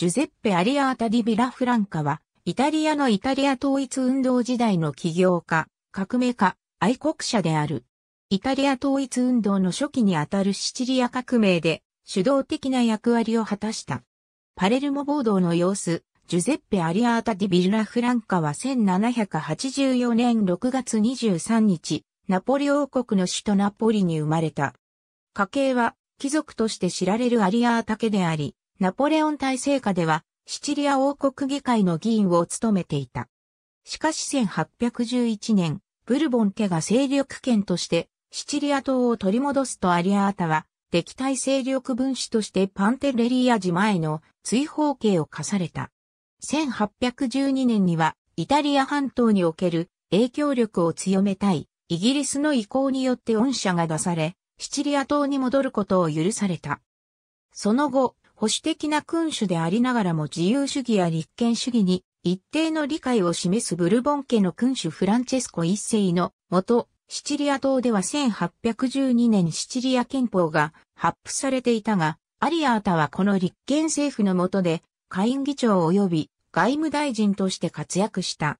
ジュゼッペ・アリアータ・ディ・ビラフランカは、イタリアのイタリア統一運動時代の起業家、革命家、愛国者である。イタリア統一運動の初期にあたるシチリア革命で、主導的な役割を果たした。パレルモ暴動の様子、ジュゼッペ・アリアータ・ディ・ビラフランカは1784年6月23日、ナポリ王国の首都ナポリに生まれた。家系は貴族として知られるアリアータ家であり、ナポレオン体制下では、シチリア王国議会の議員を務めていた。しかし1811年、ブルボン家が勢力圏として、シチリア島を取り戻すとアリアータは、敵対勢力分子としてパンテレリア寺前の追放刑を課された。1812年には、イタリア半島における影響力を強めたい、イギリスの意向によって恩赦が出され、シチリア島に戻ることを許された。その後、保守的な君主でありながらも自由主義や立憲主義に一定の理解を示すブルボン家の君主フランチェスコ一世のもと、シチリア島では1812年シチリア憲法が発布されていたが、アリアータはこの立憲政府の下で、下院議長及び外務大臣として活躍した。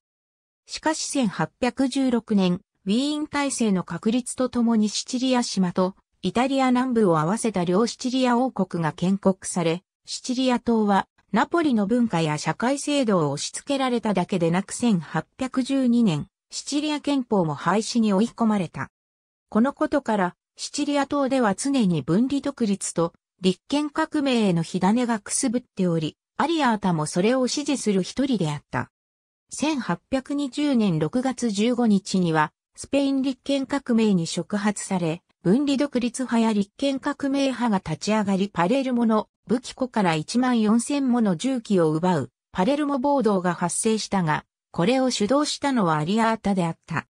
しかし1816年、ウィーン体制の確立とともにシチリア島とイタリア南部を合わせた両シチリア王国が建国され、シチリア島はナポリの文化や社会制度を押し付けられただけでなく1812年、シチリア憲法も廃止に追い込まれた。このことから、シチリア島では常に分離独立と立憲革命への火種がくすぶっており、アリアータもそれを支持する一人であった。1820年6月15日には、スペイン立憲革命に触発され、分離独立派や立憲革命派が立ち上がりパレルモの武器庫から1万4000もの銃器を奪うパレルモ暴動が発生したが、これを主導したのはアリアータであった。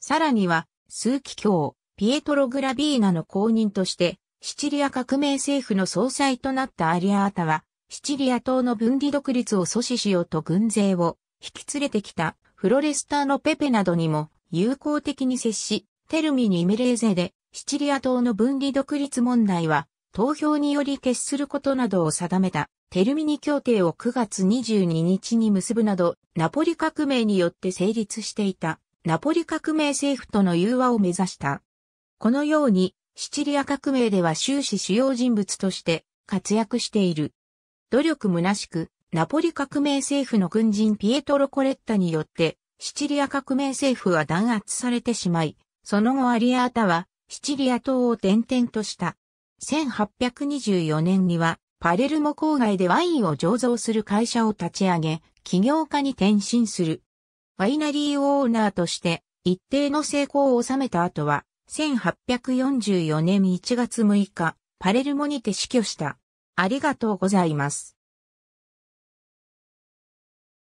さらには、数奇教、ピエトロ・グラビーナの公認として、シチリア革命政府の総裁となったアリアータは、シチリア島の分離独立を阻止しようと軍勢を引き連れてきたフロレスターのペペなどにも友好的に接し、テルミニ・メレーゼで、シチリア島の分離独立問題は、投票により決することなどを定めた、テルミニ協定を9月22日に結ぶなど、ナポリ革命によって成立していた、ナポリ革命政府との融和を目指した。このように、シチリア革命では終始主要人物として活躍している。努力虚しく、ナポリ革命政府の軍人ピエトロ・コレッタによって、シチリア革命政府は弾圧されてしまい、その後アリアータはシチリア島を転々とした。1824年にはパレルモ郊外でワインを醸造する会社を立ち上げ、起業家に転身する。ワイナリーオーナーとして一定の成功を収めた後は、1844年1月6日、パレルモにて死去した。ありがとうございます。